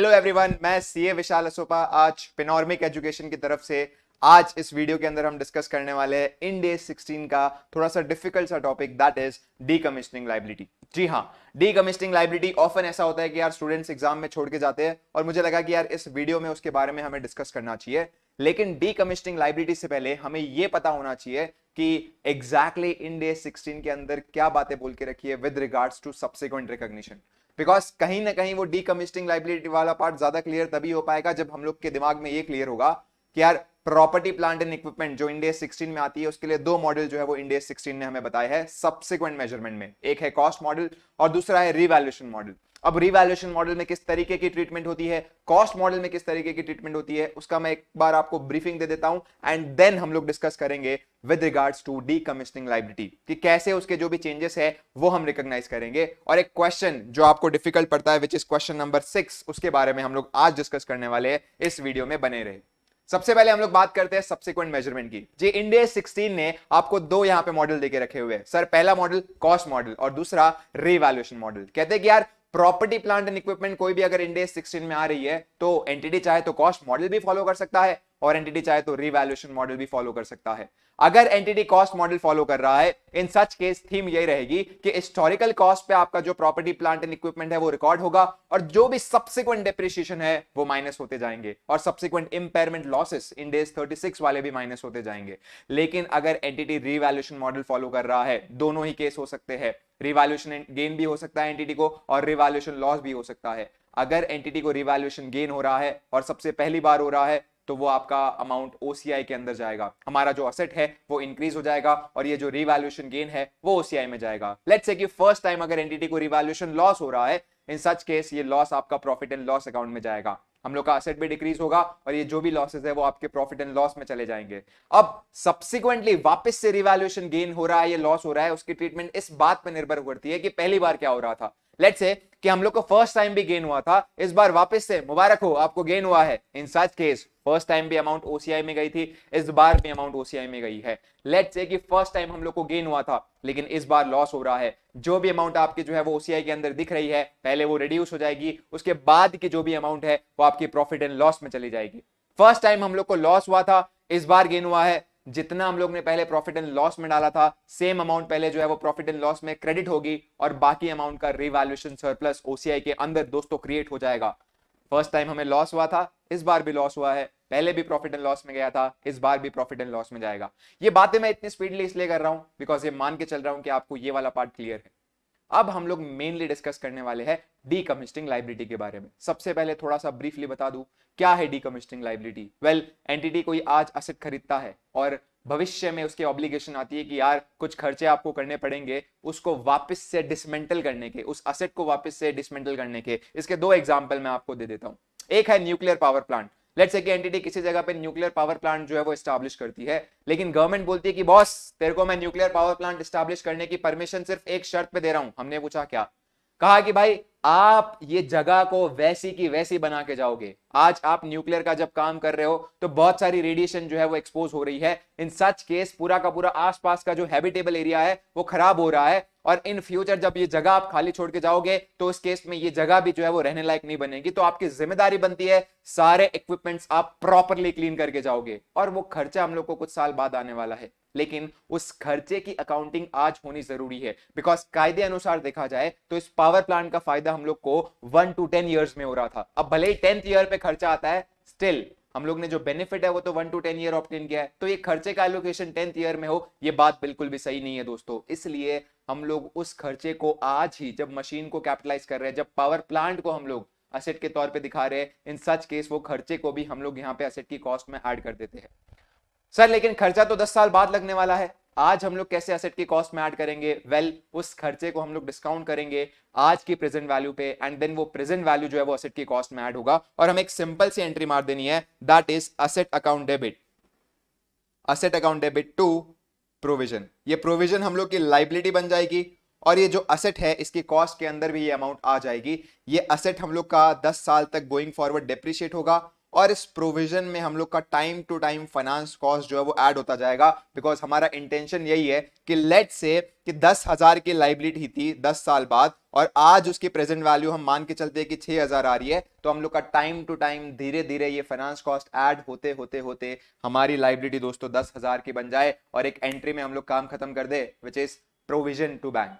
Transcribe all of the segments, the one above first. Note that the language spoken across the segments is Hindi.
हेलो एवरीवन मैं सीए विशाल असोपा आज पेनॉर्मिक एजुकेशन की तरफ से आज इस वीडियो के अंदर हम डिस्कस करने वाले हैं इन डे सिक्सटीन का थोड़ा सा डिफिकल्ट सा topic that is decommissioning liability जी हाँ डी डीकमिशनिंग लाइबिलिटी ऑफन ऐसा होता है कि यार स्टूडेंट्स एग्जाम में छोड़ के जाते हैं और मुझे लगा कि यार इस वीडियो में उसके बारे में हमें डिस्कस करना चाहिए लेकिन डी डीकमिशनिंग लाइबिलिटी से पहले हमें यह पता होना चाहिए कि एग्जैक्टली इन डे सिक्सटीन के अंदर क्या बातें बोल के रखी है with regards to subsequent recognition because कहीं ना कहीं वो डीकमिस्टिंग लाइबिलिटी वाला पार्ट ज्यादा क्लियर तभी हो पाएगा जब हम लोग के दिमाग में ये क्लियर होगा कि यार प्रॉपर्टी प्लांट एंड इक्विपमेंट जो इंडिया सिक्सटीन में आती है उसके लिए दो मॉडल जो है वो इंडिया सिक्सटीन ने हमें बताया है सबसिक्वेंट मेजरमेंट में एक है कॉस्ट मॉडल और दूसरा है रिवैल्यूएशन मॉडल अब रिवैल्यूएशन मॉडल में किस तरीके की ट्रीटमेंट होती है कॉस्ट मॉडल में किस तरीके की ट्रीटमेंट होती है उसका मैं एक बार आपको ब्रीफिंग दे देता हूं एंड देन हम लोग डिस्कस करेंगे with regards to decommissioning liability कि कैसे उसके जो भी चेंजेस है वो हम रिकॉग्नाइज करेंगे और एक क्वेश्चन जो आपको डिफिकल्ट पड़ता है which is question number six उसके बारे में हम लोग आज डिस्कस करने वाले हैं इस वीडियो में बने रहे सबसे पहले हम लोग बात करते हैं सब्सिक्वेंट मेजरमेंट की जी इंडिया सिक्सटीन ने आपको दो यहां पे मॉडल देके रखे हुए सर पहला मॉडल कॉस्ट मॉडल और दूसरा रिवैल्यूएशन मॉडल कहते हैं कि यार प्रॉपर्टी प्लांट एंड इक्विपमेंट कोई भी अगर इंडिया सिक्सटीन में आ रही है तो एंटिटी चाहे तो कॉस्ट मॉडल भी फॉलो कर सकता है और एंटिटी चाहे तो रिवैल्यूशन मॉडल भी फॉलो कर सकता है अगर एंटिटी कॉस्ट मॉडल फॉलो कर रहा है इन सच केस थीम यही रहेगी कि हिस्टोरिकल कॉस्ट पे आपका जो प्रॉपर्टी प्लांट एंड इक्विपमेंट है वो रिकॉर्ड होगा और जो भी सब्सिक्वेंट डिप्रिशिएशन है वो माइनस होते जाएंगे और subsequent impairment losses in days 36 वाले भी माइनस होते जाएंगे लेकिन अगर एंटिटी रिवैल्यूशन मॉडल फॉलो कर रहा है दोनों ही केस हो सकते हैं रिवॉल्यूशन गेन भी हो सकता है एंटिटी को और रिवॉल्यूशन लॉस भी हो सकता है अगर एंटिटी को रिवैल्यूएशन गेन हो रहा है और सबसे पहली बार हो रहा है तो वो आपका अमाउंट ओसीआई के अंदर जाएगा हमारा जो असेट है वो इंक्रीज हो जाएगा और ये जो रिवैल्यूशन गेन है वो ओसीआई में जाएगा लेट्स से कि फर्स्ट टाइम अगर एंटिटी को रिवैल्यूएशन लॉस हो रहा है इन सच केस ये लॉस आपका प्रॉफिट एंड लॉस अकाउंट में जाएगा हम लोग का असेट भी डिक्रीज होगा और ये जो भी लॉसेस है वो आपके प्रॉफिट एंड लॉस में चले जाएंगे अब सब्सिक्वेंटली वापस से रिवैल्यूशन गेन हो रहा है ये लॉस हो रहा है उसकी ट्रीटमेंट इस बात पर निर्भर करती है कि पहली बार क्या हो रहा था लेट से कि हम लोग को फर्स्ट टाइम भी गेन हुआ था इस बार वापस से मुबारक हो आपको गेन हुआ है in such case first time भी अमाउंट ओसीआई में गई थी इस बार भी अमाउंट ओसीआई में गई है लेट से कि फर्स्ट टाइम हम लोग को गेन हुआ था लेकिन इस बार लॉस हो रहा है जो भी अमाउंट आपके जो है वो ओसीआई के अंदर दिख रही है पहले वो रिड्यूस हो जाएगी उसके बाद की जो भी अमाउंट है वो आपकी प्रॉफिट एंड लॉस में चली जाएगी फर्स्ट टाइम हम लोग को लॉस हुआ था इस बार गेन हुआ है जितना हम लोग ने पहले प्रॉफिट एंड लॉस में डाला था सेम अमाउंट पहले जो है वो प्रॉफिट एंड लॉस में क्रेडिट होगी और बाकी अमाउंट का रिवैल्यूएशन सरप्लस ओसीआई के अंदर दोस्तों क्रिएट हो जाएगा फर्स्ट टाइम हमें लॉस हुआ था इस बार भी लॉस हुआ है पहले भी प्रॉफिट एंड लॉस में गया था इस बार भी प्रॉफिट एंड लॉस में जाएगा ये बातें मैं इतनी स्पीडली इसलिए कर रहा हूं बिकॉज ये मान के चल रहा हूं कि आपको ये वाला पार्ट क्लियर है अब हम लोग मेनली डिस्कस करने वाले हैं डीकमिस्टिंग लाइबिलिटी के बारे में सबसे पहले थोड़ा सा ब्रीफली बता दू क्या है डीकमिस्टिंग लाइबिलिटी वेल एंटिटी कोई आज असेट खरीदता है और भविष्य में उसके ऑब्लिगेशन आती है कि यार कुछ खर्चे आपको करने पड़ेंगे उसको वापस से डिसमेंटल करने के उस असेट को वापस से डिसमेंटल करने के इसके दो एग्जाम्पल मैं आपको दे देता हूं एक है nuclear power plant let's say entity किसी जगह पे न्यूक्लियर पावर प्लांट जो है वो स्टैब्लिश करती है लेकिन गवर्नमेंट बोलती है कि बॉस तेरे को मैं न्यूक्लियर पावर प्लांट स्टैब्लिश करने की परमिशन सिर्फ एक शर्त पे दे रहा हूं हमने पूछा क्या कहा कि भाई आप ये जगह को वैसी की वैसी बना के जाओगे आज आप न्यूक्लियर का जब काम कर रहे हो तो बहुत सारी रेडिएशन जो है वो एक्सपोज हो रही है इन सच केस पूरा का पूरा आसपास का जो हैबिटेबल एरिया है वो खराब हो रहा है और इन फ्यूचर जब ये जगह आप खाली छोड़ के जाओगे तो उस केस में ये जगह भी जो है वो रहने लायक नहीं बनेगी तो आपकी जिम्मेदारी बनती है सारे इक्विपमेंट्स आप प्रॉपरली क्लीन करके जाओगे और वो खर्चा हम लोग को कुछ साल बाद आने वाला है लेकिन उस खर्चे की अकाउंटिंग आज होनी जरूरी है बिकॉज कायदे अनुसार देखा जाए तो इस पावर प्लांट का फायदा हम लोग को वन टू टेन ईयर्स में हो रहा था अब भले ही टेंथ ईयर पे खर्चा आता है स्टिल हम लोग ने जो बेनिफिट है वो तो one to ten year obtain किया है तो ये खर्चे का एलोकेशन टेंथ ईयर में हो ये बात बिल्कुल भी सही नहीं है दोस्तों इसलिए हम लोग उस खर्चे को आज ही जब मशीन को कैपिटलाइज कर रहे हैं जब पावर प्लांट को हम लोग असेट के तौर पे दिखा रहे हैं इन सच केस वो खर्चे को भी हम लोग यहाँ पे असेट की कॉस्ट में ऐड कर देते हैं सर लेकिन खर्चा तो दस साल बाद लगने वाला है आज हम लोग कैसे असेट की कॉस्ट में ऐड करेंगे वेल well, उस खर्चे को हम लोग डिस्काउंट करेंगे आज की प्रेजेंट वैल्यू पे एंड देन वो प्रेजेंट वैल्यू जो है वो असेट की कॉस्ट में ऐड होगा और हमें एक सिंपल सी एंट्री मार देनी है that is asset account debit asset account debit to provision ये प्रोविजन हम लोग की लाइबिलिटी बन जाएगी और ये जो असेट है इसकी कॉस्ट के अंदर भी ये अमाउंट आ जाएगी ये असेट हम लोग का 10 साल तक गोइंग फॉरवर्ड डेप्रिशिएट होगा और इस प्रोविजन में हम लोग का time to time finance cost जो है वो ऐड होता जाएगा बिकॉज हमारा इंटेंशन यही है कि लेट से कि दस हजार की लाइबिलिटी थी दस साल बाद और आज उसकी प्रेजेंट वैल्यू हम मान के चलते हैं कि छह हजार आ रही है तो हम लोग का टाइम टू टाइम धीरे धीरे ये फाइनेंस कॉस्ट ऐड होते होते होते हमारी लाइबिलिटी दोस्तों दस हजार की बन जाए और एक एंट्री में हम लोग काम खत्म कर दे which is provision to bank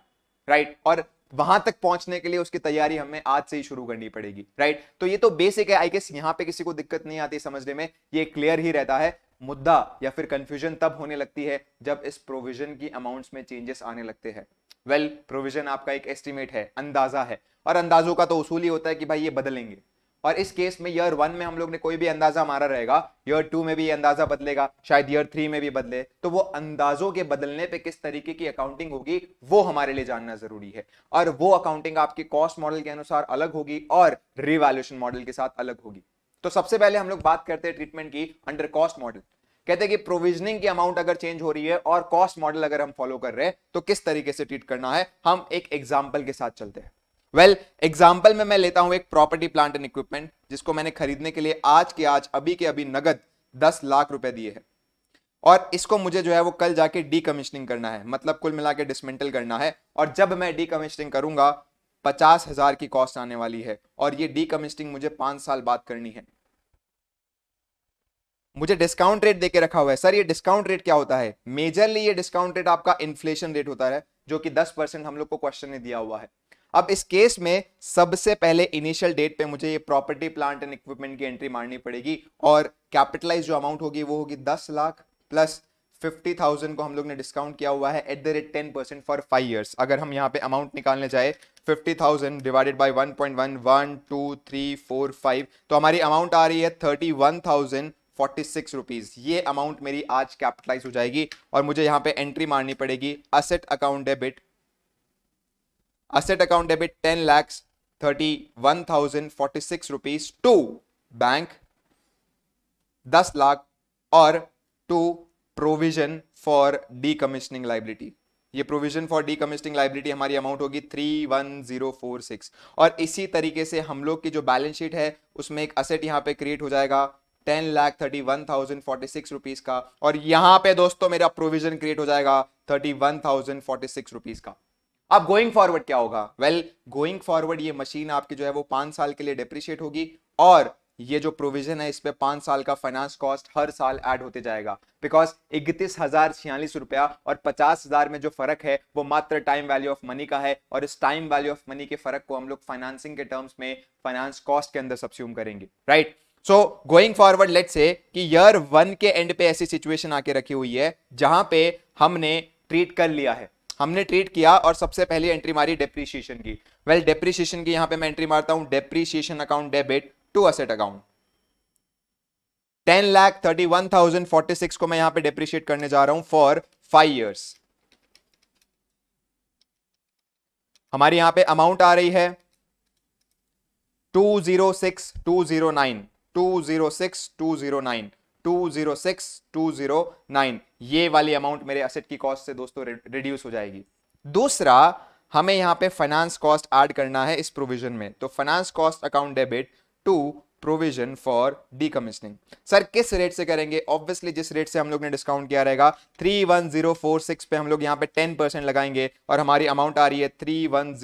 right और वहां तक पहुंचने के लिए उसकी तैयारी हमें आज से ही शुरू करनी पड़ेगी राइट तो ये तो बेसिक है आई गेस यहाँ पे किसी को दिक्कत नहीं आती समझने में ये क्लियर ही रहता है मुद्दा या फिर कंफ्यूजन तब होने लगती है जब इस प्रोविजन की अमाउंट्स में चेंजेस आने लगते हैं वेल well, प्रोविजन आपका एक एस्टिमेट है अंदाजा है और अंदाजों का तो उसूल ही होता है कि भाई ये बदलेंगे और इस केस में ईयर वन में हम लोग ने कोई भी अंदाजा मारा रहेगा ईयर टू में भी अंदाजा बदलेगा शायद ईयर थ्री में भी बदले तो वो अंदाजों के बदलने पे किस तरीके की अकाउंटिंग होगी वो हमारे लिए जानना जरूरी है और वो अकाउंटिंग आपके कॉस्ट मॉडल के अनुसार अलग होगी और रिवैल्यूशन मॉडल के साथ अलग होगी तो सबसे पहले हम लोग बात करते हैं ट्रीटमेंट की अंडर कॉस्ट मॉडल कहते हैं कि प्रोविजनिंग की अमाउंट अगर चेंज हो रही है और कॉस्ट मॉडल अगर हम फॉलो कर रहे हैं तो किस तरीके से ट्रीट करना है हम एक एग्जाम्पल के साथ चलते हैं वेल well, एग्जाम्पल में मैं लेता हूं एक प्रॉपर्टी प्लांट एंड इक्विपमेंट जिसको मैंने खरीदने के लिए आज के आज अभी के अभी नगद दस लाख रुपए दिए हैं और इसको मुझे जो है वो कल जाके डीकमिशनिंग करना है मतलब कुल मिला के डिसमेंटल करना है और जब मैं डीकमिशनिंग करूंगा पचास हजार की कॉस्ट आने वाली है और ये डीकमिशनिंग मुझे पांच साल बाद करनी है मुझे डिस्काउंट रेट देके रखा हुआ है सर ये डिस्काउंट रेट क्या होता है मेजरली ये डिस्काउंट रेट आपका इन्फ्लेशन रेट होता है जो कि दस परसेंट हम लोग को क्वेश्चन ने दिया हुआ है अब इस केस में सबसे पहले इनिशियल डेट पे मुझे ये प्रॉपर्टी प्लांट एंड इक्विपमेंट की एंट्री मारनी पड़ेगी और कैपिटलाइज जो अमाउंट होगी वो होगी दस लाख प्लस फिफ्टी थाउजेंड को हम लोग ने डिस्काउंट किया हुआ है at the rate ten percent for five years अगर हम यहाँ पे अमाउंट निकालने जाए fifty thousand divided by one point one one two three four five तो हमारी अमाउंट आ रही है thirty one thousand forty six rupees ये अमाउंट मेरी आज कैपिटलाइज हो जाएगी और मुझे यहाँ पे एंट्री मारनी पड़ेगी asset account debit account debit ten lakhs thirty one thousand forty six rupees to bank दस लाख और to provision for commissioning liability ये प्रोविजन फॉर कमिश्निंग लाइबिलिटी हमारी अमाउंट होगी three one zero four six और इसी तरीके से हम लोग की जो बैलेंस शीट है उसमें एक असेट यहाँ पे क्रिएट हो जाएगा ten lakh thirty one thousand forty six rupees का और यहाँ पे दोस्तों मेरा प्रोविजन क्रिएट हो जाएगा thirty one thousand forty six rupees का अब गोइंग फॉरवर्ड क्या होगा वेल गोइंग फॉरवर्ड ये मशीन आपकी जो है वो पांच साल के लिए डिप्रिशिएट होगी और ये जो प्रोविजन है इस पर पांच साल का फाइनेंस कॉस्ट हर साल ऐड होते जाएगा बिकॉज इकतीस हजार छियालीस रुपया और पचास हजार में जो फर्क है वो मात्र टाइम वैल्यू ऑफ मनी का है और इस टाइम वैल्यू ऑफ मनी के फर्क को हम लोग फाइनेंसिंग के टर्म्स में फाइनेंस कॉस्ट के अंदर सब्स्यूम करेंगे right so going forward let say कि ईयर वन के एंड पे ऐसी सिचुएशन आके रखी हुई है जहां पे हमने ट्रीट कर लिया है हमने ट्रीट किया और सबसे पहली एंट्री मारी डेप्रीशिएशन की वेल well, डेप्रीशिएशन की यहां पे मैं एंट्री मारता हूं depreciation account debit to asset account ten lakh thirty one thousand forty six को मैं यहां पे डेप्रीशिएट करने जा रहा हूं फॉर फाइव ईयर्स हमारी यहां पे अमाउंट आ रही है two zero six two zero nine two zero six two zero nine 206 209 ये वाली अमाउंट मेरे असेट की कॉस्ट से दोस्तों रिड्यूस हो जाएगी दूसरा हमें यहां पे फाइनेंस कॉस्ट ऐड करना है इस प्रोविजन में तो finance cost account debit to provision for decommissioning sir किस रेट से करेंगे ऑब्वियसली जिस रेट से हम लोग ने डिस्काउंट किया रहेगा 31046 पे हम लोग यहाँ पे 10 परसेंट लगाएंगे और हमारी अमाउंट आ रही है 3104.6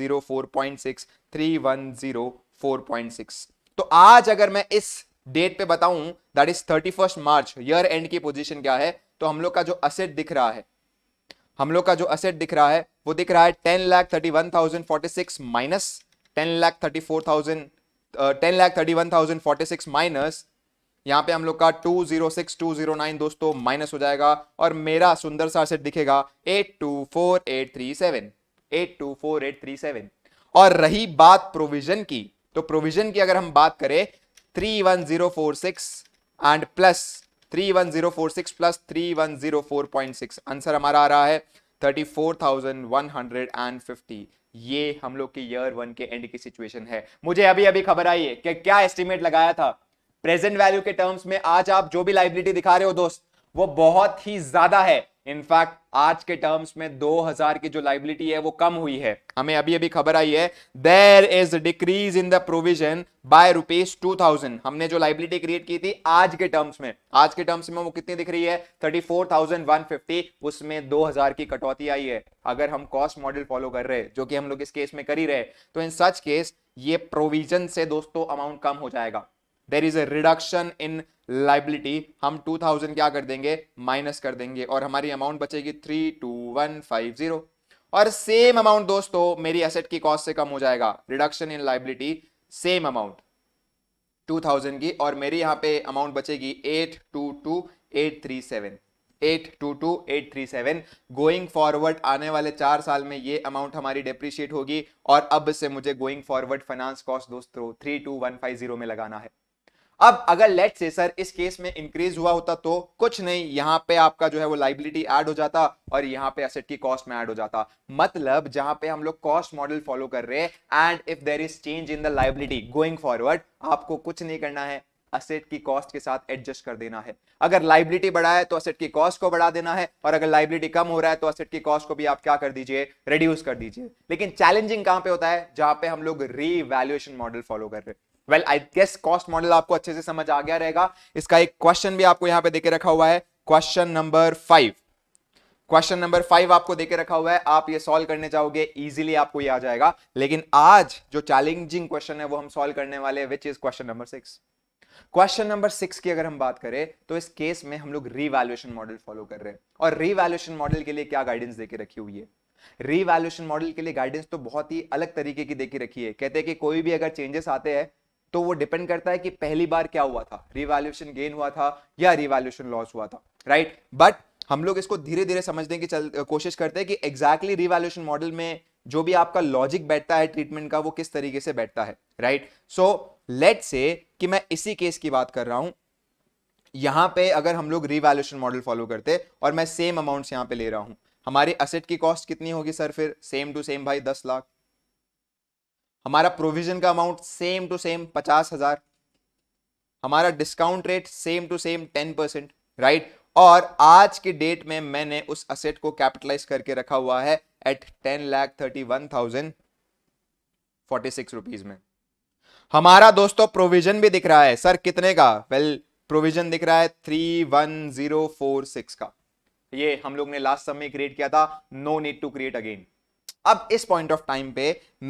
3104.6 तो आज अगर मैं इस डेट पे बताऊं that is thirty first March year end की पोजीशन क्या है तो हम लोग का जो असेट दिख रहा है हम लोग का जो असेट दिख रहा है वो दिख रहा है ten lakh thirty one thousand forty six minus ten lakh thirty four thousand ten lakh thirty one thousand forty six minus यहाँ पे हम लोग का two zero six two zero nine दोस्तों माइनस हो जाएगा और मेरा सुंदर सा असेट दिखेगा eight two four eight three seven eight two four eight three seven और रही बात प्रोविजन की तो प्रोविजन की अगर हम बात करें 31046 and plus 31046 plus six answer हमारा आ रहा है 34,150 ये हम लोग के ईयर वन के एंड की सिचुएशन है मुझे अभी अभी खबर आई है कि क्या एस्टिमेट लगाया था प्रेजेंट वैल्यू के टर्म्स में आज आप जो भी लाइबिलिटी दिखा रहे हो दोस्त वो बहुत ही ज्यादा है इनफैक्ट आज के टर्म्स में 2000 की जो लाइबिलिटी है वो कम हुई है हमें अभी अभी खबर आई है there is decrease in the provision by rupees two thousand हमने जो लाइबिलिटी क्रिएट की थी आज के टर्म्स में आज के टर्म्स में वो कितनी दिख रही है thirty four thousand one fifty उसमें दो हजार की कटौती आई है अगर हम कॉस्ट मॉडल फॉलो कर रहे जो कि हम लोग इस केस में कर ही रहे तो इन सच केस ये प्रोविजन से दोस्तों अमाउंट कम हो जाएगा there is a reduction in liability हम 2000 क्या कर देंगे माइनस कर देंगे और हमारी अमाउंट बचेगी three two one five zero और सेम अमाउंट दोस्तों मेरी एसेट की कॉस्ट से कम हो जाएगा reduction in liability same amount 2000 की और मेरी यहाँ पे अमाउंट बचेगी eight eight eight eight two two two two three seven three seven going forward आने वाले चार साल में ये अमाउंट हमारी डेप्रिशिएट होगी और अब से मुझे गोइंग फॉरवर्ड फाइनेंस कॉस्ट दोस्तों three two one five zero में लगाना है अब अगर लेट से सर इस केस में इंक्रीज हुआ होता तो कुछ नहीं यहाँ पे आपका जो है वो लाइबिलिटी ऐड हो जाता और यहाँ पे असेट की कॉस्ट में ऐड हो जाता मतलब जहां पे हम लोग कॉस्ट मॉडल फॉलो कर रहे हैं and if there is change in the liability going forward आपको कुछ नहीं करना है असेट की कॉस्ट के साथ एडजस्ट कर देना है अगर लाइबिलिटी बढ़ा है तो असेट की कॉस्ट को बढ़ा देना है और अगर लाइबिलिटी कम हो रहा है तो असेट की कॉस्ट को भी आप क्या कर दीजिए रिड्यूस कर दीजिए लेकिन चैलेंजिंग कहां पे होता है जहां पे हम लोग रीवैल्यूएशन मॉडल फॉलो कर रहे हैं well I guess cost model आपको अच्छे से समझ आ गया रहेगा इसका एक क्वेश्चन भी आपको यहाँ पे देके रखा हुआ है question number five question number five आपको देके रखा हुआ है आप ये सॉल्व करने जाओगे इजीली आपको ये आ जाएगा लेकिन आज जो चैलेंजिंग क्वेश्चन है वो हम सॉल्व करने वाले which is question number six question number six की अगर हम बात करें तो इस केस में हम लोग रीवैल्यूएशन मॉडल फॉलो कर रहे हैं और रीवैल्यूएशन मॉडल के लिए क्या गाइडेंस देके रखी हुई है रीवैल्यूएशन मॉडल के लिए गाइडेंस तो बहुत ही अलग तरीके की देके रखी है कहते हैं कि कोई भी अगर चेंजेस आते हैं तो वो डिपेंड करता है कि पहली बार क्या हुआ था रिवैल्यूशन गेन हुआ था या रिवैल्यूशन लॉस हुआ था राइट right? बट हम लोग इसको धीरे धीरे समझने की कोशिश करते हैं कि एग्जैक्टली रिवैल्यूशन मॉडल में जो भी आपका लॉजिक बैठता है ट्रीटमेंट का वो किस तरीके से बैठता है राइट सो लेट से कि मैं इसी केस की बात कर रहा हूं यहां पे अगर हम लोग रिवैल्यूशन मॉडल फॉलो करते और मैं सेम अमाउंट्स यहां पे ले रहा हूं हमारी असेट की कॉस्ट कितनी होगी सर फिर सेम टू सेम भाई दस लाख हमारा प्रोविजन का अमाउंट सेम टू सेम पचास हजार हमारा discount rate same to same ten percent right और आज के डेट में मैंने उस असेट को कैपिटलाइज करके रखा हुआ है at ten lakh thirty one thousand forty six rupees में हमारा दोस्तों प्रोविजन भी दिख रहा है सर कितने का वेल well, प्रोविजन दिख रहा है three one zero four six का ये हम लोग ने लास्ट समय क्रिएट किया था no need to create again अब इस पॉइंट ऑफ टाइम पे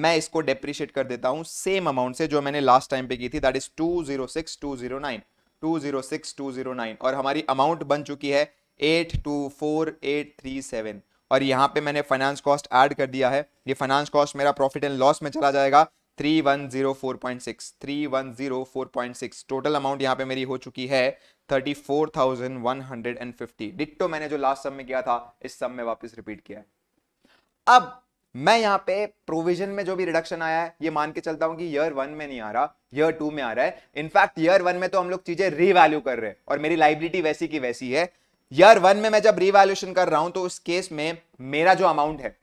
मैं इसको डेप्रिशिएट कर देता हूं सेम अमाउंट से जो मैंने लास्ट टाइम पे की थी that is two zero six two zero nine two zero six two zero nine और हमारी अमाउंट बन चुकी है eight two four eight three seven और यहाँ पे मैंने फाइनेंस कॉस्ट ऐड कर दिया है ये फाइनेंस कॉस्ट मेरा प्रॉफिट एंड लॉस में चला जाएगा three one zero four point six three one zero four point six total amount यहाँ पे मेरी हो चुकी है thirty four thousand one hundred and fifty ditto मैंने जो लास्ट सम में किया था इस सम में वापस रिपीट किया है अब मैं यहाँ पे प्रोविजन में जो भी रिडक्शन आया है ये मान के चलता हूँ कि ईयर वन में नहीं आ रहा ईयर टू में आ रहा है इनफैक्ट ईयर वन में तो हम लोग चीजें रीवैल्यू कर रहे हैं और मेरी लाइबिलिटी वैसी की वैसी है ईयर वन में मैं जब रीवैल्यूशन कर रहा हूं तो उस केस में मेरा जो अमाउंट है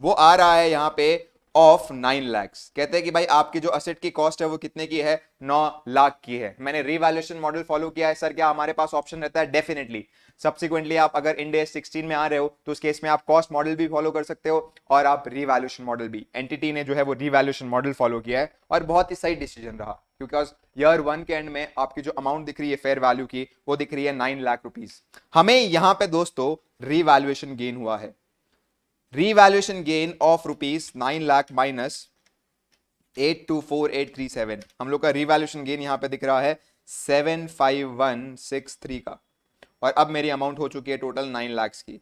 वो आ रहा है यहाँ पे ऑफ नाइन लैक्स कहते हैं कि भाई आपकी जो असेट की कॉस्ट है वो कितने की है नौ लाख की है मैंने रिवैल्यूएशन मॉडल फॉलो किया है सर क्या हमारे पास ऑप्शन रहता है डेफिनेटली सब्सिक्वेंटली आप अगर इंडेस सिक्सटीन में आ रहे हो तो उस केस में आप कॉस्ट मॉडल भी फॉलो कर सकते हो और आप रिवैल्यूएशन मॉडल भी एंटिटी ने जो है वो रिवैल्यूएशन मॉडल फॉलो किया है और बहुत ही सही डिसीजन रहा क्योंकि ईयर वन के एंड में आपकी जो अमाउंट दिख रही है फेयर वैल्यू की वो दिख रही है नाइन लाख रुपीज हमें यहाँ पे दोस्तों रिवैल्यूएशन गेन हुआ है revaluation gain of rupees nine lakh minus eight two four eight three seven हम लोग का रिवैल्यूशन गेन यहां पे दिख रहा है seven five one six three का और अब मेरी अमाउंट हो चुकी है टोटल नाइन लाख की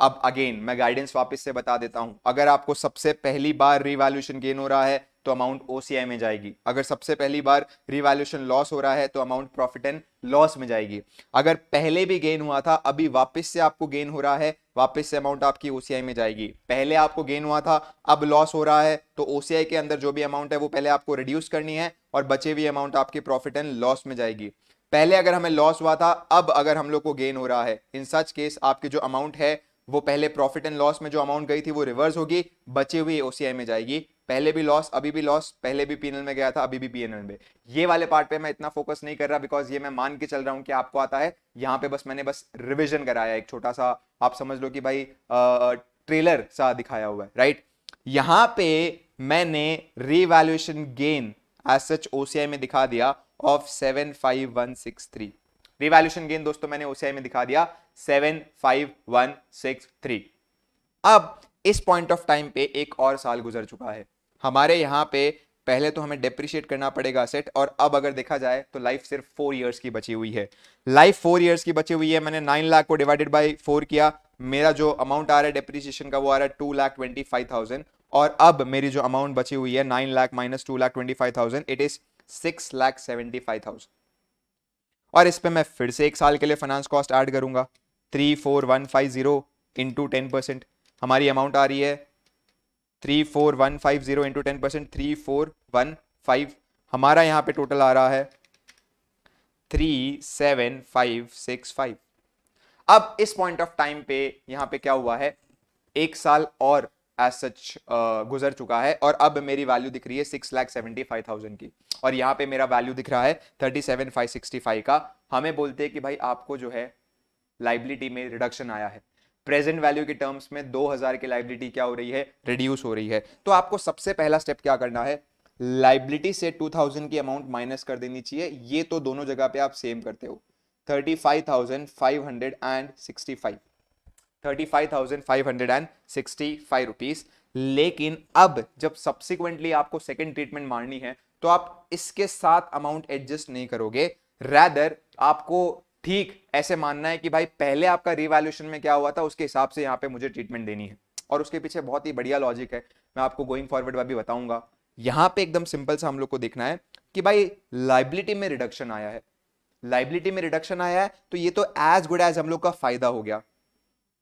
अब अगेन मैं गाइडेंस वापस से बता देता हूं अगर आपको सबसे पहली बार रिवैल्यूशन गेन हो रहा है तो अमाउंट ओसीआई में जाएगी अगर सबसे पहली बार रिवैल्यूशन लॉस हो रहा है तो अमाउंट प्रॉफिट एंड लॉस में जाएगी अगर पहले भी गेन हुआ था अभी वापस से आपको गेन हो रहा है वापस से अमाउंट आपकी ओसीआई में जाएगी पहले आपको गेन हुआ था अब लॉस हो रहा है तो ओसीआई के अंदर जो भी अमाउंट है वो पहले आपको रिड्यूस करनी है और बचे हुई अमाउंट आपकी प्रॉफिट एंड लॉस में जाएगी पहले अगर हमें लॉस हुआ था अब अगर हम लोग को गेन हो रहा है इन सच केस आपकी जो अमाउंट है वो पहले प्रॉफिट एंड लॉस में जो अमाउंट गई थी वो रिवर्स होगी बचे हुए ओसीआई में जाएगी पहले भी लॉस अभी भी लॉस पहले भी पीएनएल में गया था अभी भी पीएनएल में ये वाले पार्ट पे मैं इतना फोकस नहीं कर रहा बिकॉज ये मैं मान के चल रहा हूँ कि आपको आता है यहाँ पे बस मैंने बस रिविजन कराया एक छोटा सा आप समझ लो कि भाई आ, ट्रेलर सा दिखाया हुआ है राइट यहाँ पे मैंने revaluation gain as such OCI में दिखा दिया of seven five one six three revaluation gain दोस्तों मैंने ओसीआई में दिखा दिया seven five one six three अब इस पॉइंट ऑफ टाइम पे एक और साल गुजर चुका है हमारे यहाँ पे पहले तो हमें डेप्रिशिएट करना पड़ेगा असेट और अब अगर देखा जाए तो लाइफ सिर्फ फोर ईयर्स की बची हुई है लाइफ फोर ईयर्स की बची हुई है मैंने नाइन लाख को डिवाइडेड बाई फोर किया मेरा जो अमाउंट आ रहा है डेप्रिसिएशन का वो आ रहा है two lakh twenty five thousand और अब मेरी जो अमाउंट बची हुई है nine lakh minus two lakh twenty five thousand it is six lakh seventy five thousand और इस पर मैं फिर से एक साल के लिए फाइनेंस कॉस्ट ऐड करूंगा three four one five zero into ten percent हमारी अमाउंट आ रही है three four one five zero into ten percent three four one five हमारा यहाँ पे टोटल आ रहा है three seven five six five अब इस पॉइंट ऑफ टाइम पे यहाँ पे क्या हुआ है एक साल और एज सच गुजर चुका है और अब मेरी वैल्यू दिख रही है six lakh seventy five thousand की और यहाँ पे मेरा वैल्यू दिख रहा है thirty seven five sixty five का हमें बोलते हैं कि भाई आपको जो है लाइबिलिटी में रिडक्शन आया है प्रेजेंट वैल्यू के टर्म्स में 2000 की लाइबिलिटी क्या हो रही है रिड्यूस हो रही है तो आपको सबसे पहला स्टेप क्या करना है लाइबिलिटी से 2000 की अमाउंट माइनस कर देनी चाहिए ये तो दोनों जगह पे आप सेम करते हो 35,565 35,565 रुपीस लेकिन अब जब सब्सिक्वेंटली आपको सेकेंड ट्रीटमेंट मारनी है तो आप इसके साथ अमाउंट एडजस्ट नहीं करोगे रैदर आपको ठीक ऐसे मानना है कि भाई पहले आपका रिवॉल्यूशन में क्या हुआ था उसके हिसाब से यहाँ पे मुझे ट्रीटमेंट देनी है और उसके पीछे बहुत ही बढ़िया लॉजिक है मैं आपको गोइंग फॉरवर्ड में भी बताऊंगा यहाँ पे एकदम सिंपल सा हम लोग को देखना है कि भाई लाइबिलिटी में रिडक्शन आया है लाइबिलिटी में रिडक्शन आया है तो ये तो एज गुड एज हम लोग का फायदा हो गया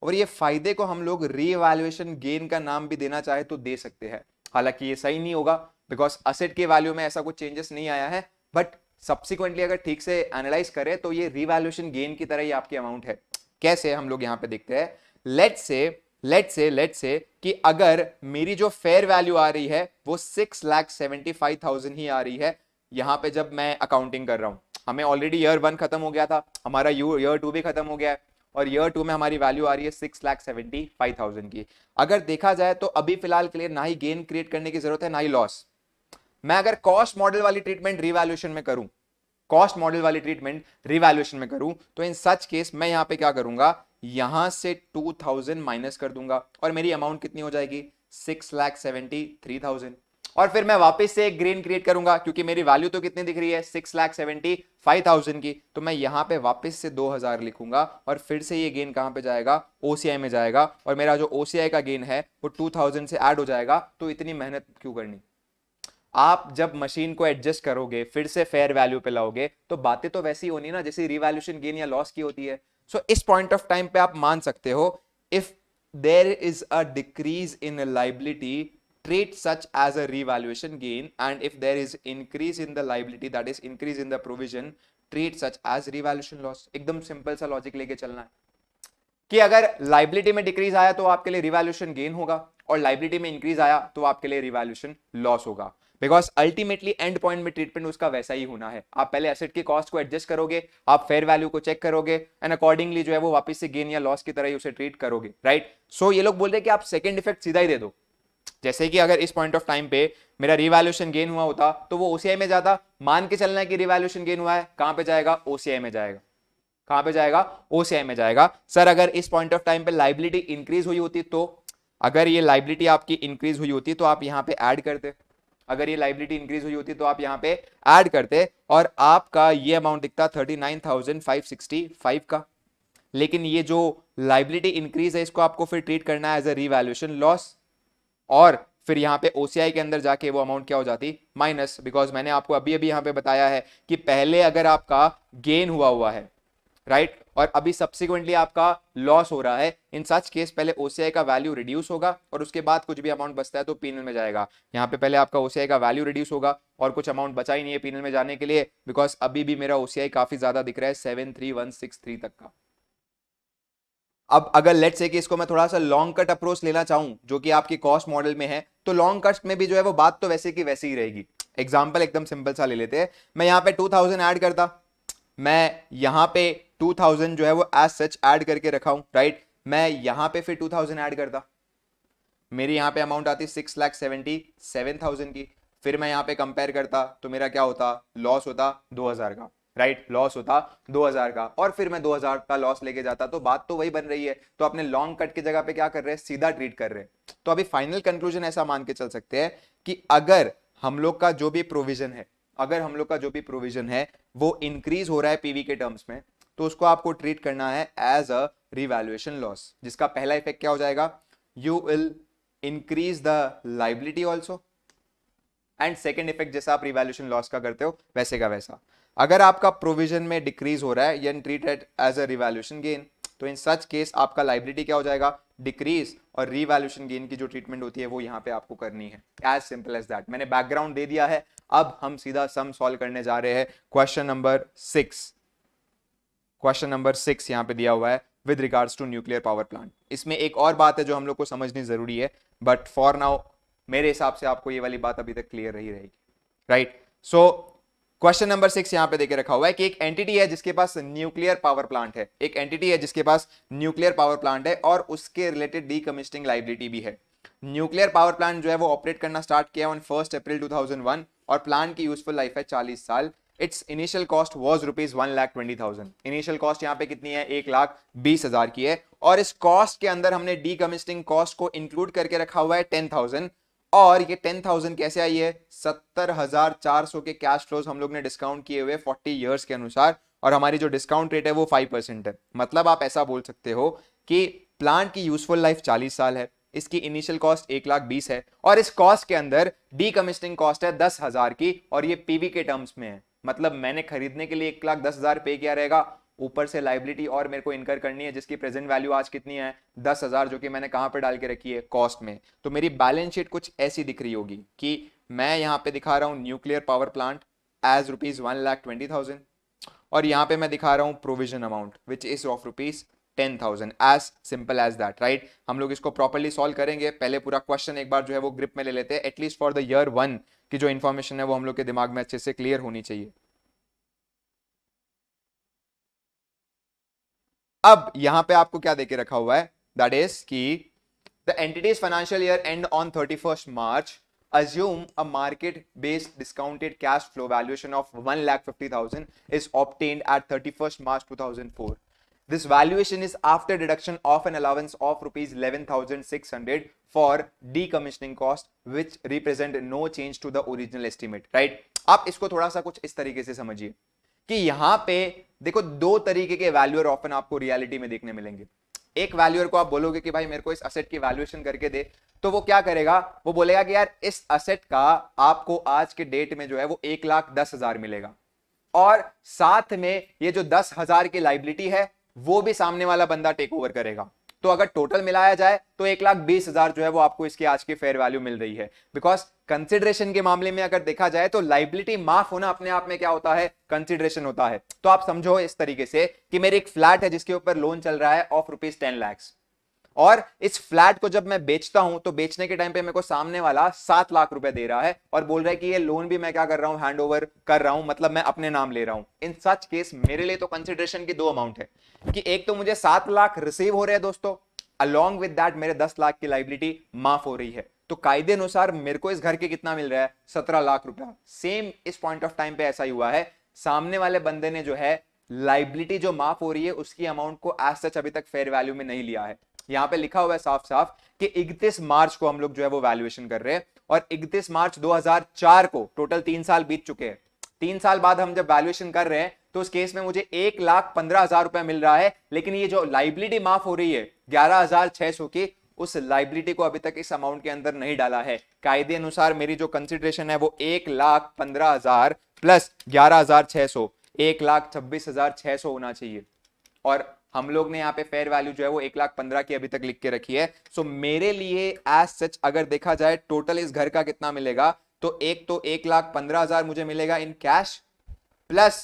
और ये फायदे को हम लोग रीवैल्यूएशन गेन का नाम भी देना चाहे तो दे सकते हैं हालांकि ये सही नहीं होगा बिकॉज असेट के वैल्यू में ऐसा कुछ चेंजेस नहीं आया है बट सब्सिक्वेंटली अगर ठीक से एनालाइज करें तो ये रिवैल्यूएशन गेन की तरह ही आपकी अमाउंट है कैसे हम लोग यहाँ पे देखते हैं लेट से लेट से लेट से कि अगर मेरी जो फेयर वैल्यू आ रही है वो six lakh seventy five thousand ही आ रही है यहाँ पे जब मैं अकाउंटिंग कर रहा हूँ हमें ऑलरेडी ईयर वन खत्म हो गया था हमारा ईयर टू भी खत्म हो गया है और ईयर टू में हमारी वैल्यू आ रही है six lakh seventy five thousand की अगर देखा जाए तो अभी फिलहाल के लिए ना ही गेन क्रिएट करने की जरूरत है ना ही लॉस मैं अगर कॉस्ट मॉडल वाली ट्रीटमेंट रिवैल्यूएशन में करूं कॉस्ट मॉडल वाली ट्रीटमेंट रिवैल्यूएशन में करूं तो इन सच केस मैं यहां पे क्या करूंगा यहां से 2000 माइनस कर दूंगा और मेरी अमाउंट कितनी हो जाएगी six lakh seventy three thousand और फिर मैं वापस से एक ग्रेन क्रिएट करूंगा क्योंकि मेरी वैल्यू तो कितनी दिख रही है six lakh seventy five thousand की तो मैं यहाँ पे वापस से दो हजार लिखूंगा और फिर से ये गेन कहाँ पे जाएगा ओसीआई में जाएगा और मेरा जो ओसीआई का गेन है वो टू थाउजेंड से ऐड हो जाएगा तो इतनी मेहनत क्यों करनी आप जब मशीन को एडजस्ट करोगे फिर से फेयर वैल्यू पे लाओगे तो बातें तो वैसी होनी ना जैसे रिवैल्यूशन गेन या लॉस की होती है सो so, इस पॉइंट ऑफ टाइम पे आप मान सकते हो if there is a decrease in liability treat such as a revaluation gain and if there is increase in the liability that is increase in the provision treat such as revaluation loss एकदम सिंपल सा लॉजिक लेके चलना है कि अगर लाइबिलिटी में डिक्रीज आया तो आपके लिए रिवैल्यूशन गेन होगा और लाइबिलिटी में इंक्रीज आया तो आपके लिए रिवैल्यूशन लॉस होगा बिकॉज अल्टीमेटली एंड पॉइंट में ट्रीटमेंट उसका वैसा ही होना है आप पहले एसेट की कॉस्ट को एडजस्ट करोगे आप फेयर वैल्यू को चेक करोगे एंड अकॉर्डिंगली जो है वो वापस से गेन या लॉस की तरह ही उसे ट्रीट करोगे राइट right? सो so, ये लोग बोल रहे हैं कि आप सेकेंड इफेक्ट सीधा ही दे दो जैसे कि अगर इस पॉइंट ऑफ टाइम पे मेरा रिवैल्यूशन गेन हुआ होता तो वो ओसीआई में जाता मान के चलना है कि रिवैल्यूशन गेन हुआ है कहां पे जाएगा ओसीआई में जाएगा कहां पे जाएगा ओसीआई में जाएगा सर अगर इस पॉइंट ऑफ टाइम पे लाइबिलिटी इंक्रीज हुई होती तो अगर ये लाइबिलिटी आपकी इंक्रीज हुई होती तो आप यहाँ पे ऐड करते अगर ये लाइबिलिटी इंक्रीज हुई होती तो आप यहाँ पे ऐड करते और आपका ये अमाउंट दिखता thirty nine thousand five sixty five का लेकिन ये जो लाइबिलिटी इंक्रीज है इसको आपको फिर ट्रीट करना है एज अ रिवैल्यूएशन लॉस और फिर यहाँ पे ओ के अंदर जाके वो अमाउंट क्या हो जाती माइनस बिकॉज मैंने आपको अभी अभी यहाँ पे बताया है कि पहले अगर आपका गेन हुआ हुआ है राइट right? और अभी सब्सिक्वेंटली आपका लॉस हो रहा है इन सच केस पहले ओसीआई का वैल्यू रिड्यूस होगा और उसके बाद कुछ भी अमाउंट बचता है तो पीनल में जाएगा यहाँ पे पहले आपका ओसीआई का वैल्यू रिड्यूस होगा और कुछ अमाउंट बचा ही नहीं है पीनल में जाने के लिए बिकॉज अभी भी मेरा ओसीआई काफी ज्यादा दिख रहा है seven three one six three तक का अब अगर लेट से कि इसको मैं थोड़ा सा लॉन्ग कट अप्रोच लेना चाहूँ जो कि आपके कॉस्ट मॉडल में है तो लॉन्ग कट में भी जो है वो बात तो वैसे की वैसे ही रहेगी एग्जाम्पल एकदम सिंपल सा ले लेते हैं मैं यहाँ पे टू थाउजेंड ऐड करता मैं यहाँ पे 2000 जो है वो एज सच ऐड करके रखा हूँ राइट मैं यहाँ पे फिर 2000 थाउजेंड ऐड करता मेरी यहाँ पे अमाउंट आती six lakh seventy seven thousand की फिर मैं यहाँ पे कंपेयर करता तो मेरा क्या होता लॉस होता 2000 का राइट लॉस होता 2000 का और फिर मैं 2000 का लॉस लेके जाता तो बात तो वही बन रही है तो अपने लॉन्ग कट की जगह पे क्या कर रहे हैं सीधा ट्रीट कर रहे हैं तो अभी फाइनल कंक्लूजन ऐसा मान के चल सकते हैं कि अगर हम लोग का जो भी प्रोविजन है अगर हम लोग का जो भी प्रोविजन है वो इंक्रीज हो रहा है पीवी के टर्म्स में तो उसको आपको ट्रीट करना है एज अ रिवैल्यूएशन लॉस जिसका पहला इफेक्ट क्या हो जाएगा you will increase the liability also and second effect जैसा आप रिवैल्यूशन लॉस का करते हो वैसे का वैसा अगर आपका प्रोविजन में डिक्रीज हो रहा है then treat it as a revaluation gain तो इन सच केस आपका लाइबिलिटी क्या हो जाएगा डिक्रीज और रिवैल्यूशन गेन की जो ट्रीटमेंट होती है वो यहाँ पे आपको करनी है एज सिंपल एज दैट मैंने बैकग्राउंड दे दिया है अब हम सीधा सम सॉल्व करने जा रहे हैं question number six question number six यहां पे दिया हुआ है with regards to nuclear power plant इसमें एक और बात है जो हम लोग को समझनी जरूरी है बट फॉर नाउ मेरे हिसाब से आपको ये वाली बात अभी तक क्लियर रही रहेगी right so question number six यहां पे देखे रखा हुआ है कि एक एंटिटी है जिसके पास न्यूक्लियर पावर प्लांट है एक एंटिटी है जिसके पास न्यूक्लियर पावर प्लांट है और उसके रिलेटेड डीकमिस्टिंग लाइबिलिटी भी है न्यूक्लियर पावर प्लांट जो है वो ऑपरेट करना स्टार्ट किया ऑन फर्स्ट अप्रैल 2001 और प्लांट की यूजफुल लाइफ है चालीस साल its initial cost was rupees one lakh twenty thousand initial cost यहाँ पे कितनी है एक लाख बीस हजार की है और इस कॉस्ट के अंदर हमने डी कमिस्टिंग कॉस्ट को इंक्लूड करके रखा हुआ है टेन थाउजेंड और ये टेन थाउजेंड कैसे आई है सत्तर हजार चार सौ के कैश फ्लोज हम लोग ने डिस्काउंट किए हुए फोर्टी ईयर्स के अनुसार और हमारी जो डिस्काउंट रेट है वो फाइव परसेंट है मतलब आप ऐसा बोल सकते हो कि प्लांट की यूजफुल लाइफ चालीस साल है इसकी इनिशियल कॉस्ट एक लाख बीस है और इस कॉस्ट के अंदर डी कॉस्ट है दस हजार की और ये पीवी के टर्म्स में है मतलब मैंने खरीदने के लिए एक लाख दस हजार पे किया रहेगा ऊपर से लाइबिलिटी और मेरे को इनकर करनी है जिसकी प्रेजेंट वैल्यू आज कितनी है दस हजार जो कि मैंने कहां पर डाल के रखी है कॉस्ट में तो मेरी बैलेंस शीट कुछ ऐसी दिख रही होगी कि मैं यहाँ पे दिखा रहा हूँ nuclear power plant as rupees one lakh twenty thousand और यहाँ पे मैं दिखा रहा हूँ provision amount which is of rupees ten thousand as simple as that right हम लोग इसको प्रॉपरली सॉल्व करेंगे पहले पूरा क्वेश्चन एक बार जो है वो ग्रिप में ले लेते हैं at least for the year one की जो इन्फॉर्मेशन है वो हम लोग के दिमाग में अच्छे से क्लियर होनी चाहिए अब यहां पे आपको क्या देके रखा हुआ है दैट इज की the entity's financial year end on thirty first March discounted cash flow valuation of one lakh fifty thousand is of at thirty first March two thousand four This valuation is after deduction of an allowance of rupees 11,600 for decommissioning cost which represent no change to the original estimate, right? आप इसको थोड़ा सा कुछ इस तरीके से समझिए कि यहाँ पे देखो दो तरीके के वैल्यूअर ऑफन आपको रियलिटी में देखने मिलेंगे एक वैल्यूअर को आप बोलोगे कि भाई मेरे को इस असेट की वैल्यूएशन करके दे तो वो क्या करेगा वो बोलेगा कि यार इस असेट का आपको आज के डेट में जो है वो एक लाख दस हजार मिलेगा और साथ में ये जो दस हजार की लाइबिलिटी है वो भी सामने वाला बंदा टेक ओवर करेगा तो अगर टोटल मिलाया जाए तो एक लाख बीस हजार जो है वो आपको इसकी आज की फेयर वैल्यू मिल रही है बिकॉज कंसिडरेशन के मामले में अगर देखा जाए तो लाइबिलिटी माफ होना अपने आप में क्या होता है कंसिडरेशन होता है तो आप समझो इस तरीके से कि मेरे एक फ्लैट है जिसके ऊपर लोन चल रहा है ऑफ रुपीज टेन लैक्स और इस फ्लैट को जब मैं बेचता हूं तो बेचने के टाइम पे मेरे को सामने वाला सात लाख रुपए दे रहा है और बोल रहा है कि ये लोन भी मैं क्या कर रहा हूं हैंड ओवर कर रहा हूं मतलब मैं अपने नाम ले रहा हूं इन सच केस मेरे लिए तो कंसिडरेशन की दो अमाउंट है कि एक तो मुझे सात लाख रिसीव हो रहे हैं दोस्तों अलॉन्ग विद मेरे दस लाख की लाइबिलिटी माफ हो रही है तो कायदे अनुसार मेरे को इस घर के कितना मिल रहा है सत्रह लाख रुपया सेम इस पॉइंट ऑफ टाइम पे ऐसा ही हुआ है सामने वाले बंदे ने जो है लाइबिलिटी जो माफ हो रही है उसकी अमाउंट को एज सच अभी तक फेयर वैल्यू में नहीं लिया है यहाँ पे लिखा हुआ है साफ साफ कि 31 मार्च को हम लोग जो है वो वैल्यूएशन कर रहे हैं और 31 मार्च 2004 को टोटल तीन साल बीत चुके हैं तीन साल बाद हम जब वैल्यूएशन कर रहे हैं तो उस केस में मुझे एक लाख पंद्रह हजार रुपया मिल रहा है लेकिन ये जो लाइबिलिटी माफ हो रही है ग्यारह हजार छह सौ की उस लाइबिलिटी को अभी तक इस अमाउंट के अंदर नहीं डाला है कायदे अनुसार मेरी जो कंसिडरेशन है वो एक लाख पंद्रह हजार प्लस ग्यारह हजार छह सौ एक लाख छब्बीस हजार छह सौ होना चाहिए और हम लोग ने यहाँ पे फेयर वैल्यू जो है वो एक लाख पंद्रह की अभी तक लिख के रखी है सो so, मेरे लिए एज सच अगर देखा जाए टोटल इस घर का कितना मिलेगा तो एक तो एक लाख पंद्रह हजार मुझे मिलेगा इन कैश प्लस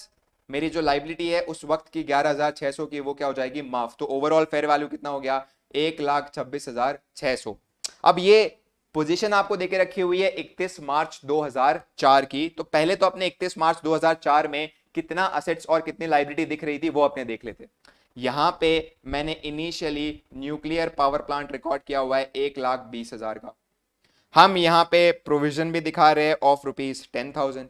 मेरी जो लाइबिलिटी है उस वक्त की ग्यारह हजार छह सौ की वो क्या हो जाएगी माफ तो ओवरऑल फेयर वैल्यू कितना हो गया एक लाख छब्बीस हजार छह सौ अब ये पोजीशन आपको देके रखी हुई है इकतीस मार्च दो हजार चार की तो पहले तो अपने इकतीस मार्च दो हजार चार में कितना असेट्स और कितनी लाइबिलिटी दिख रही थी वो अपने देख लेते हैं यहाँ पे मैंने initially nuclear power plant record किया हुआ है एक लाख बीस हजार का हम यहाँ पे प्रोविजन भी दिखा रहे हैं ऑफ रुपीज टेन थाउजेंड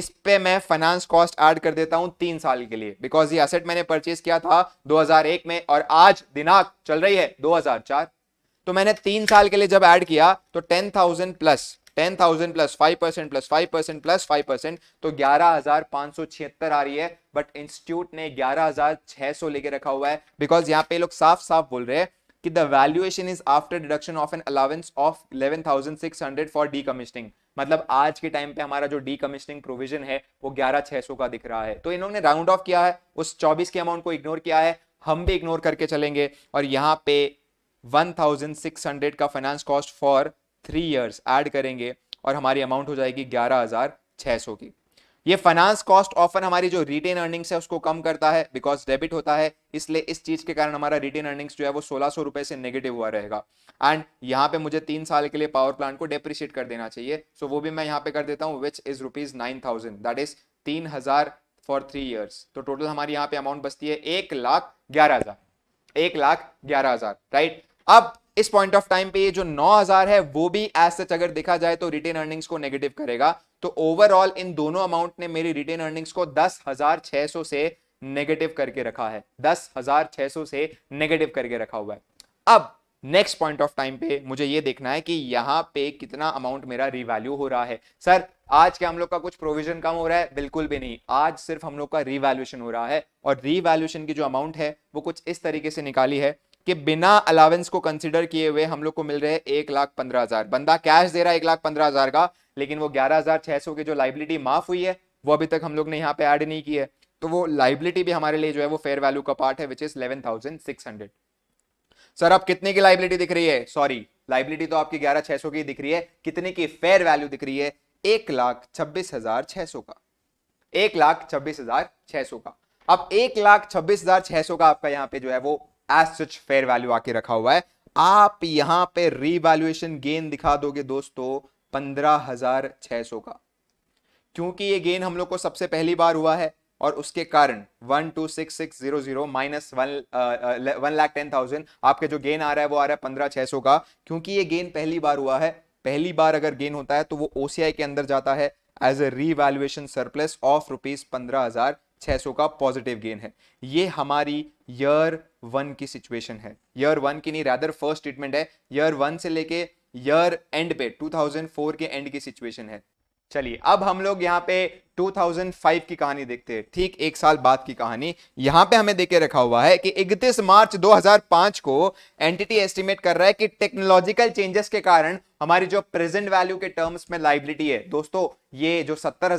इस पे मैं फाइनेंस कॉस्ट ऐड कर देता हूं तीन साल के लिए बिकॉज ये असेट मैंने परचेज किया था 2001 में और आज दिनांक चल रही है 2004 तो मैंने तीन साल के लिए जब ऐड किया तो thousand plus ten thousand plus five percent plus five percent plus five percent तो ग्यारह हजार पांच सौ छिहत्तर आ रही है बट इंस्टीट्यूट ने ग्यारह हजार छह सौ लेके रखा हुआ है बिकॉज यहाँ पे लोग साफ साफ बोल रहे हैं कि the valuation is after deduction of an allowance of 11,600 for decommissioning मतलब आज के टाइम पे हमारा जो डी कमिश्निंग प्रोविजन है वो 11,600 का दिख रहा है तो इन्होंने राउंड ऑफ किया है उस चौबीस के अमाउंट को इग्नोर किया है हम भी इग्नोर करके चलेंगे और यहाँ पे 1,600 का finance cost for three years add करेंगे और हमारी अमाउंट हो जाएगी ग्यारह हज़ार छः सौ की ये फाइनेंस कॉस्ट ऑफन हमारी जो रिटेन अर्निंग्स है उसको कम करता है बिकॉज डेबिट होता है इसलिए इस चीज के कारण हमारा रिटेन अर्निंग्स जो है वो सोलह सौ रुपए से नेगेटिव हुआ रहेगा एंड यहाँ पे मुझे तीन साल के लिए पावर प्लांट को डेप्रिशिएट कर देना चाहिए सो so वो भी मैं यहाँ पे कर देता हूँ which is rupees nine thousand that is तीन हजार फॉर थ्री ईयर्स तो टोटल हमारी यहाँ पे अमाउंट बचती है एक लाख ग्यारह हजार एक लाख ग्यारह हजार राइट अब इस पॉइंट ऑफ टाइम पे ये जो 9000 है वो भी एज सच अगर देखा जाए तो रिटेन अर्निंग्स को नेगेटिव करेगा तो ओवरऑल इन दोनों अमाउंट ने मेरी रिटेन अर्निंग्स को 10,600 से नेगेटिव करके रखा है 10,600 से नेगेटिव करके रखा हुआ है अब नेक्स्ट पॉइंट ऑफ टाइम पे मुझे ये देखना है कि यहाँ पे कितना अमाउंट मेरा रिवैल्यू हो रहा है सर आज क्या हम लोग का कुछ प्रोविजन कम हो रहा है बिल्कुल भी नहीं आज सिर्फ हम लोग का रिवैल्यूशन हो रहा है और रिवैल्यूशन की जो अमाउंट है वो कुछ इस तरीके से निकाली है कि बिना अलावेंस को कंसिडर किए हुए हम लोग को मिल रहे हैं एक लाख पंद्रह हजार बंदा कैश दे रहा है एक लाख पंद्रह हजार का लेकिन वो ग्यारह हजार छह सौ की जो लाइबिलिटी माफ हुई है वो अभी तक हम लोग ने यहाँ पे ऐड नहीं की है तो वो लाइबिलिटी भी हमारे लिए जो है वो फेयर वैल्यू का पार्ट है which is eleven thousand six hundred sir आप कितने की लाइबिलिटी दिख रही है सॉरी लाइबिलिटी तो आपकी ग्यारह छह सौ की दिख रही है कितने की फेयर वैल्यू दिख रही है एक लाख छब्बीस हजार छह सौ का एक लाख छब्बीस हजार छह सौ का अब एक लाख छब्बीस हजार छह सौ का आपका यहाँ पे जो है वो एज सच फेयर वैल्यू आके रखा हुआ है आप यहां पे रिवैल्युएशन गेन दिखा दोगे दोस्तों पंद्रह हजार छह सौ का क्योंकि ये गेन हम लोग को सबसे पहली बार हुआ है और उसके कारण one two six six zero zero minus one one lakh ten thousand आपके जो गेन आ रहा है वो आ रहा है पंद्रह छह सौ का क्योंकि ये गेन पहली बार हुआ है पहली बार अगर गेन होता है तो वो ओसीआई के अंदर जाता है as a revaluation surplus of rupees पंद्रह हजार 600 का पॉजिटिव गेन है ये हमारी ईयर वन की सिचुएशन है ईयर वन की नहीं रैदर फर्स्ट ट्रीटमेंट है ईयर वन से लेके ईयर एंड पे 2004 के एंड की सिचुएशन है चलिए अब हम लोग यहाँ पे 2005 की कहानी देखते हैं ठीक एक साल बाद की कहानी यहाँ पे हमें देखे रखा हुआ है कि 31 मार्च 2005 को एंटिटी एस्टिमेट कर रहा है कि टेक्नोलॉजिकल चेंजेस के कारण हमारी जो प्रेजेंट वैल्यू के टर्म्स में लाइबिलिटी है दोस्तों ये जो सत्तर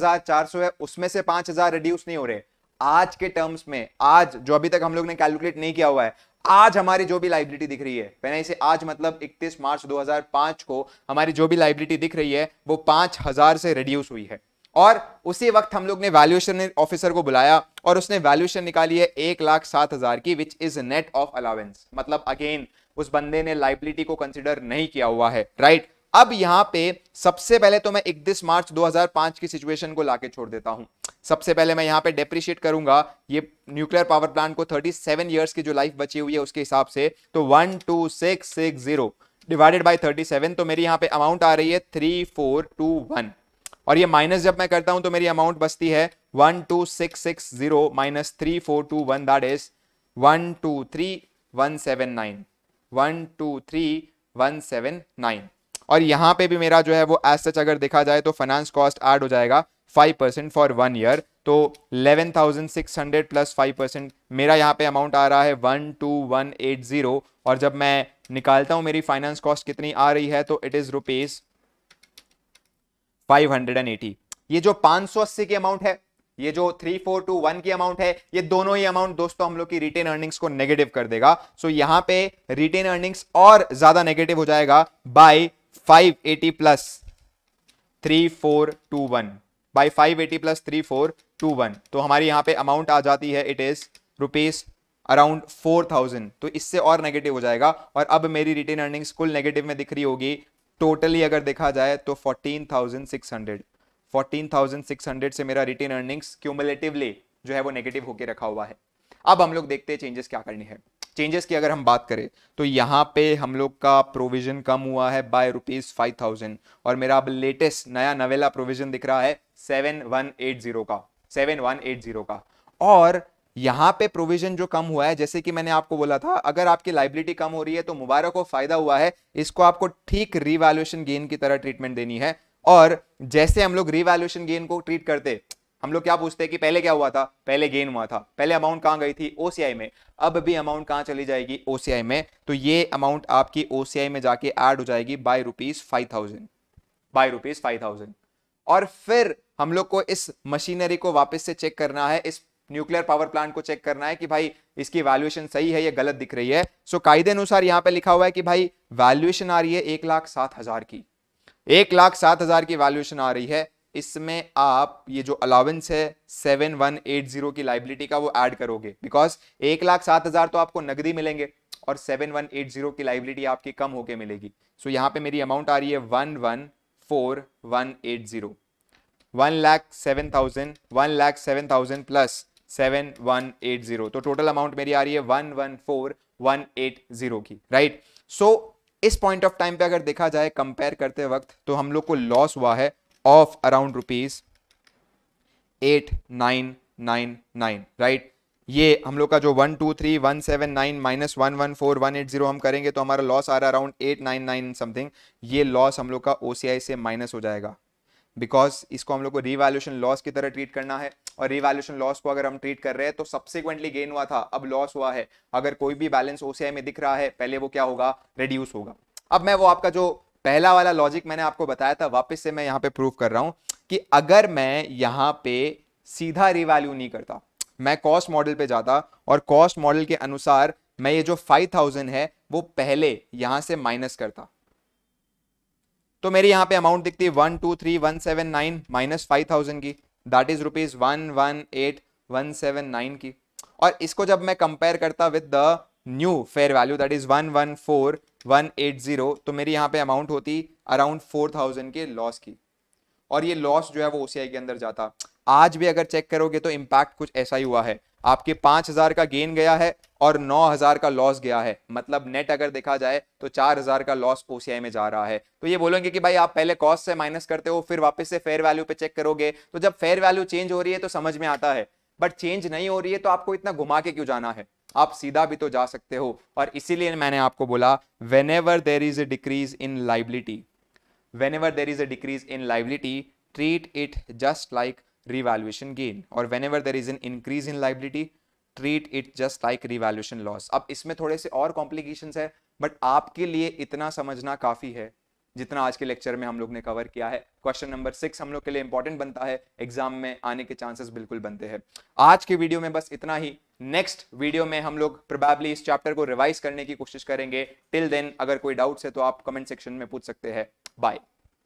है उसमें से पांच रिड्यूस नहीं हो रहे आज के टर्म्स में आज जो अभी तक हम लोग ने कैलकुलेट नहीं किया हुआ है आज हमारी जो भी लाइबिलिटी दिख रही है पहले इसे आज मतलब 31 मार्च 2005 को हमारी जो भी लाइबिलिटी दिख रही है वो पांच हजार से रिड्यूस हुई है और उसी वक्त हम लोग ने वैल्यूएशन ऑफिसर को बुलाया और उसने वैल्यूएशन निकाली है एक लाख सात हजार की which is net of allowance मतलब अगेन उस बंदे ने लाइबिलिटी को कंसिडर नहीं किया हुआ है राइट right? अब यहां पे सबसे पहले तो मैं इकतीस मार्च 2005 की सिचुएशन को लाके छोड़ देता हूं सबसे पहले मैं यहां पे डेप्रिशिएट करूंगा ये न्यूक्लियर पावर प्लांट को 37 सेवन ईयर्स की जो लाइफ बची हुई है उसके हिसाब से तो one two six six zero divided by thirty तो मेरी यहां पे अमाउंट आ रही है थ्री फोर टू वन और ये माइनस जब मैं करता हूं तो मेरी अमाउंट बचती है one two six six zero minus three four two one that is one two three one seven nine one two three one seven nine और यहाँ पे भी मेरा जो है वो एज सच अगर देखा जाए तो फाइनेंस कॉस्ट ऐड हो जाएगा five percent for one year तो eleven thousand six hundred plus five percent मेरा यहाँ पे अमाउंट आ रहा है one two one eight zero और जब मैं निकालता हूँ मेरी फाइनेंस कॉस्ट कितनी आ रही है तो it is rupees five hundred and eighty ये जो पाँच सौ अस्सी की अमाउंट है ये जो थ्री फोर टू वन की अमाउंट है ये दोनों ही अमाउंट दोस्तों हम लोग की रिटेन अर्निंग्स को नेगेटिव कर देगा सो so, यहाँ पे रिटेन अर्निंग्स और ज्यादा नेगेटिव हो जाएगा by five eighty plus three four two one by five eighty plus three four two one तो हमारी यहाँ पे अमाउंट आ जाती है it is rupees around four thousand तो इससे और नेगेटिव हो जाएगा और अब मेरी रिटेन अर्निंग्स कुल नेगेटिव में दिख रही होगी टोटली अगर देखा जाए तो fourteen thousand six hundred fourteen thousand six hundred से मेरा रिटेन अर्निंग्स क्यूमुलेटिवली जो है वो नेगेटिव होकर रखा हुआ है अब हम लोग देखते हैं चेंजेस क्या करने हैं चेंजेस की अगर हम बात करें तो यहाँ पे हम लोग का प्रोविजन कम हुआ है बाय रुपीज़ फाइव थाउजेंड और मेरा अब लेटेस्ट नया नवेला प्रोविजन दिख रहा है सेवन वन एट जीरो का सेवन वन एट जीरो का और यहाँ पे प्रोविजन जो कम हुआ है जैसे कि मैंने आपको बोला था अगर आपकी लाइबिलिटी कम हो रही है तो मुबारक को फायदा हुआ है इसको आपको ठीक रिवैल्यूएशन गेन की तरह ट्रीटमेंट देनी है और जैसे हम लोग रिवैल्यूएशन गेन को ट्रीट करते हम लोग क्या पूछते हैं कि पहले क्या हुआ था पहले गेन हुआ था पहले अमाउंट कहाँ गई थी ओसीआई में अब भी अमाउंट कहाँ चली जाएगी ओसीआई में तो ये अमाउंट आपकी ओसीआई में जाके ऐड हो जाएगी by rupees five thousand by rupees five thousand और फिर हम लोग को इस मशीनरी को वापस से चेक करना है इस न्यूक्लियर पावर प्लांट को चेक करना है कि भाई इसकी वैल्यूएशन सही है या गलत दिख रही है सो कायदे अनुसार यहाँ पे लिखा हुआ है कि भाई वैल्यूएशन आ रही है एक लाख सात हजार की एक लाख सात हजार की वैल्यूएशन आ रही है इसमें आप ये जो अलाउेंस है सेवन वन एट जीरो की लाइबिलिटी का वो ऐड करोगे बिकॉज एक लाख सात हजार तो आपको नगदी मिलेंगे और सेवन वन एट जीरो की लाइबिलिटी आपकी कम होके मिलेगी सो so, यहाँ पे मेरी अमाउंट आ रही है one one four one eight zero one lakh seven thousand one lakh seven thousand plus seven one eight zero तो टोटल अमाउंट मेरी आ रही है one one four one eight zero की राइट सो so, इस पॉइंट ऑफ टाइम पे अगर देखा जाए कंपेयर करते वक्त तो हम लोग को लॉस हुआ है of around rupees eight nine nine nine right ये हम लोग का जो one two three one seven nine minus one one four one eight zero हम करेंगे तो हमारा लॉस आ रहा around eight nine nine something ये लॉस हम लोग का ओ से माइनस हो जाएगा बिकॉज इसको हम लोग को रिवैल्यूशन लॉस की तरह ट्रीट करना है और रिवैल्यूशन लॉस को अगर हम ट्रीट कर रहे हैं तो सब्सिक्वेंटली गेन हुआ था अब लॉस हुआ है अगर कोई भी बैलेंस ओ में दिख रहा है पहले वो क्या होगा रिड्यूस होगा अब मैं वो आपका जो पहला वाला लॉजिक मैंने आपको बताया था वापस से मैं यहाँ पे प्रूव कर रहा हूँ कि अगर मैं यहाँ पे सीधा रिवैल्यू नहीं करता मैं कॉस्ट मॉडल पे जाता और कॉस्ट मॉडल के अनुसार मैं ये जो 5000 है वो पहले यहां से माइनस करता तो मेरी यहां पे अमाउंट दिखती one two three one seven nine minus five thousand की that is rupees one one eight one seven nine की और इसको जब मैं कंपेयर करता with the new fair value that is one one four one eight zero तो मेरी यहाँ पे अमाउंट होती अराउंड फोर थाउजेंड के लॉस की और ये लॉस जो है वो ओ के अंदर जाता आज भी अगर चेक करोगे तो इम्पैक्ट कुछ ऐसा ही हुआ है आपके पाँच हज़ार का गेन गया है और नौ हज़ार का लॉस गया है मतलब नेट अगर देखा जाए तो चार हज़ार का लॉस ओ में जा रहा है तो ये बोलेंगे कि भाई आप पहले कॉस्ट से माइनस करते हो फिर वापस से फेयर वैल्यू पे चेक करोगे तो जब फेयर वैल्यू चेंज हो रही है तो समझ में आता है बट चेंज नहीं हो रही है तो आपको इतना घुमा के क्यों जाना है आप सीधा भी तो जा सकते हो और इसीलिए मैंने आपको बोला whenever there is a decrease in liability whenever there is a decrease in liability treat it just like revaluation gain और whenever there is an increase in liability treat it just like revaluation loss अब इसमें थोड़े से और कॉम्प्लिकेशन है बट आपके लिए इतना समझना काफ़ी है जितना आज के लेक्चर में हम लोग ने कवर किया है क्वेश्चन नंबर सिक्स हम लोग के लिए इंपॉर्टेंट बनता है एग्जाम में आने के चांसेस बिल्कुल बनते हैं आज के वीडियो में बस इतना ही नेक्स्ट वीडियो में हम लोग प्रोबेबली इस चैप्टर को रिवाइज करने की कोशिश करेंगे टिल देन अगर कोई डाउट्स है तो आप कमेंट सेक्शन में पूछ सकते हैं बाय